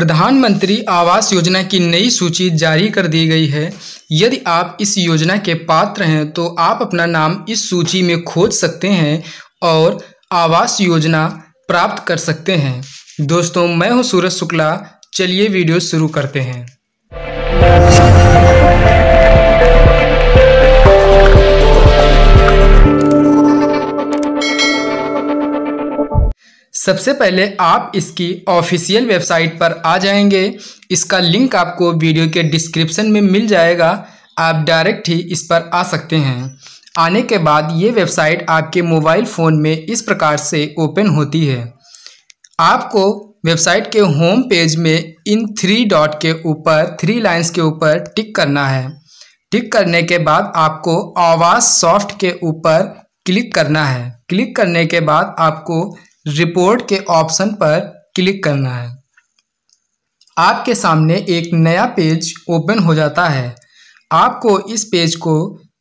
प्रधानमंत्री आवास योजना की नई सूची जारी कर दी गई है यदि आप इस योजना के पात्र हैं तो आप अपना नाम इस सूची में खोज सकते हैं और आवास योजना प्राप्त कर सकते हैं दोस्तों मैं हूं सूरज शुक्ला चलिए वीडियो शुरू करते हैं सबसे पहले आप इसकी ऑफिशियल वेबसाइट पर आ जाएंगे इसका लिंक आपको वीडियो के डिस्क्रिप्शन में मिल जाएगा आप डायरेक्ट ही इस पर आ सकते हैं आने के बाद ये वेबसाइट आपके मोबाइल फ़ोन में इस प्रकार से ओपन होती है आपको वेबसाइट के होम पेज में इन थ्री डॉट के ऊपर थ्री लाइंस के ऊपर टिक करना है टिक करने के बाद आपको आवाज़ सॉफ्ट के ऊपर क्लिक करना है क्लिक करने के बाद आपको रिपोर्ट के ऑप्शन पर क्लिक करना है आपके सामने एक नया पेज ओपन हो जाता है आपको इस पेज को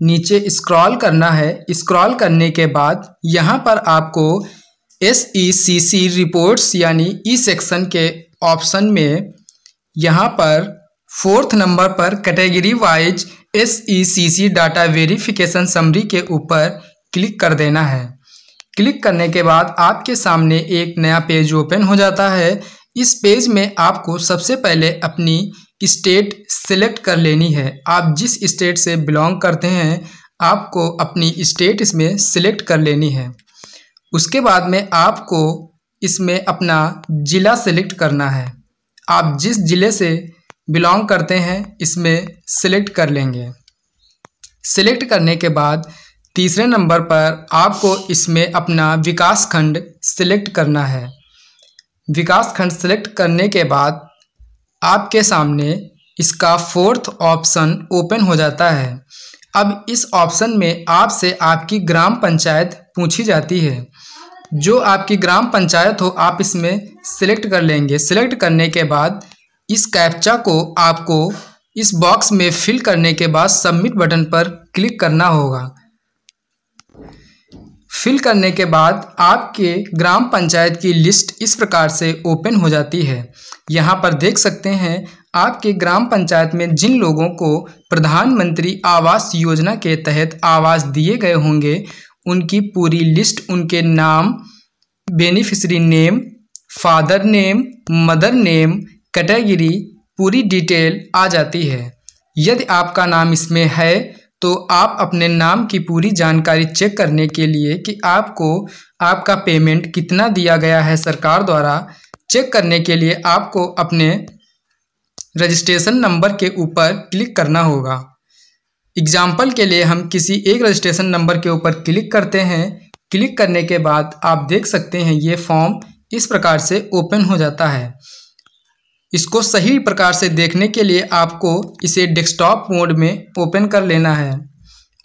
नीचे स्क्रॉल करना है स्क्रॉल करने के बाद यहाँ पर आपको एस ई सी सी रिपोर्ट्स यानी ई सेक्शन के ऑप्शन में यहाँ पर फोर्थ नंबर पर category wise S E C C data verification summary के ऊपर क्लिक कर देना है क्लिक करने के बाद आपके सामने एक नया पेज ओपन हो जाता है इस पेज में आपको सबसे पहले अपनी स्टेट सिलेक्ट कर लेनी है आप जिस स्टेट से बिलोंग करते हैं आपको अपनी स्टेट इसमें सिलेक्ट कर लेनी है उसके बाद में आपको इसमें अपना ज़िला सेलेक्ट करना है आप जिस ज़िले से बिलोंग करते हैं इसमें सिलेक्ट कर लेंगे सिलेक्ट करने के बाद तीसरे नंबर पर आपको इसमें अपना विकास खंड सिलेक्ट करना है विकास खंड सेलेक्ट करने के बाद आपके सामने इसका फोर्थ ऑप्शन ओपन हो जाता है अब इस ऑप्शन में आपसे आपकी ग्राम पंचायत पूछी जाती है जो आपकी ग्राम पंचायत हो आप इसमें सिलेक्ट कर लेंगे सिलेक्ट करने के बाद इस कैप्चा को आपको इस बॉक्स में फिल करने के बाद सबमिट बटन पर क्लिक करना होगा फिल करने के बाद आपके ग्राम पंचायत की लिस्ट इस प्रकार से ओपन हो जाती है यहाँ पर देख सकते हैं आपके ग्राम पंचायत में जिन लोगों को प्रधानमंत्री आवास योजना के तहत आवास दिए गए होंगे उनकी पूरी लिस्ट उनके नाम beneficiary name father name mother name category पूरी डिटेल आ जाती है यदि आपका नाम इसमें है तो आप अपने नाम की पूरी जानकारी चेक करने के लिए कि आपको आपका पेमेंट कितना दिया गया है सरकार द्वारा चेक करने के लिए आपको अपने रजिस्ट्रेशन नंबर के ऊपर क्लिक करना होगा एग्जाम्पल के लिए हम किसी एक रजिस्ट्रेशन नंबर के ऊपर क्लिक करते हैं क्लिक करने के बाद आप देख सकते हैं ये फॉर्म इस प्रकार से ओपन हो जाता है इसको सही प्रकार से देखने के लिए आपको इसे डेस्कटॉप मोड में ओपन कर लेना है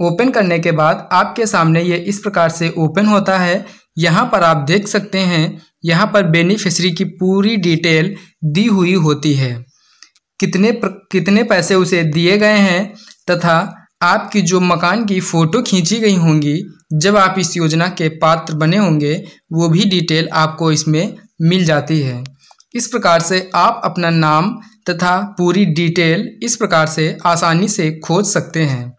ओपन करने के बाद आपके सामने ये इस प्रकार से ओपन होता है यहाँ पर आप देख सकते हैं यहाँ पर बेनिफिशरी की पूरी डिटेल दी हुई होती है कितने प्र, कितने पैसे उसे दिए गए हैं तथा आपकी जो मकान की फ़ोटो खींची गई होंगी जब आप इस योजना के पात्र बने होंगे वो भी डिटेल आपको इसमें मिल जाती है इस प्रकार से आप अपना नाम तथा पूरी डिटेल इस प्रकार से आसानी से खोज सकते हैं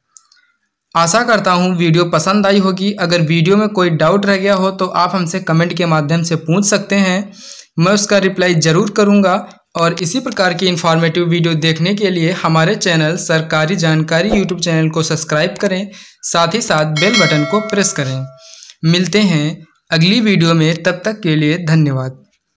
आशा करता हूँ वीडियो पसंद आई होगी अगर वीडियो में कोई डाउट रह गया हो तो आप हमसे कमेंट के माध्यम से पूछ सकते हैं मैं उसका रिप्लाई ज़रूर करूँगा और इसी प्रकार की इन्फॉर्मेटिव वीडियो देखने के लिए हमारे चैनल सरकारी जानकारी यूट्यूब चैनल को सब्सक्राइब करें साथ ही साथ बेल बटन को प्रेस करें मिलते हैं अगली वीडियो में तब तक के लिए धन्यवाद